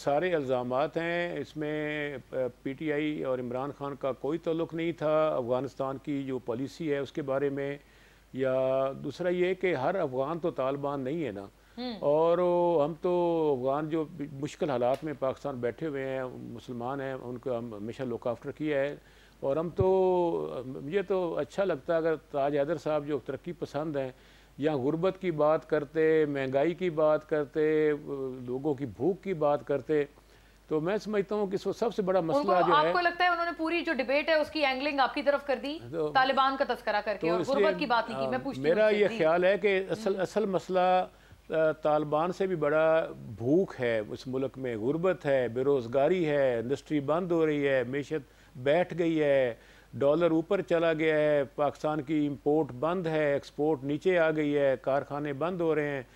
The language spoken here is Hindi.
सारे इल्ज़ाम हैं इसमें पी टी आई और इमरान ख़ान का कोई तल्लुक नहीं था अफ़गानिस्तान की जो पॉलिसी है उसके बारे में या दूसरा ये कि हर अफ़गान तो तालिबान नहीं है ना हम्म। और हम तो अफ़गान जो मुश्किल हालात में पाकिस्तान बैठे हुए हैं मुसलमान हैं उनको हम हमेशा लुक आफ्टर किया है और हम तो मुझे तो अच्छा लगता है अगर ताज हैदर साहब जो तरक्की पसंद हैं या गुर्बत की बात करते महंगाई की बात करते लोगों की भूख की बात करते तो मैं समझता हूँ कि इसको सबसे बड़ा मसला जो आपको है लगता है उन्होंने पूरी जो डिबेट है उसकी एंगलिंग आपकी तरफ कर दी तो, तालिबान का तस्करा करके तो और गुर्बत की बात नहीं की हाँ, मैं पूछती मेरा ये ख्याल है कि हम्म। असल असल मसला तालिबान से भी बड़ा भूख है उस मुल्क में गुर्बत है बेरोज़गारी है इंडस्ट्री बंद हो रही है मीशत बैठ गई है डॉलर ऊपर चला गया है पाकिस्तान की इंपोर्ट बंद है एक्सपोर्ट नीचे आ गई है कारखाने बंद हो रहे हैं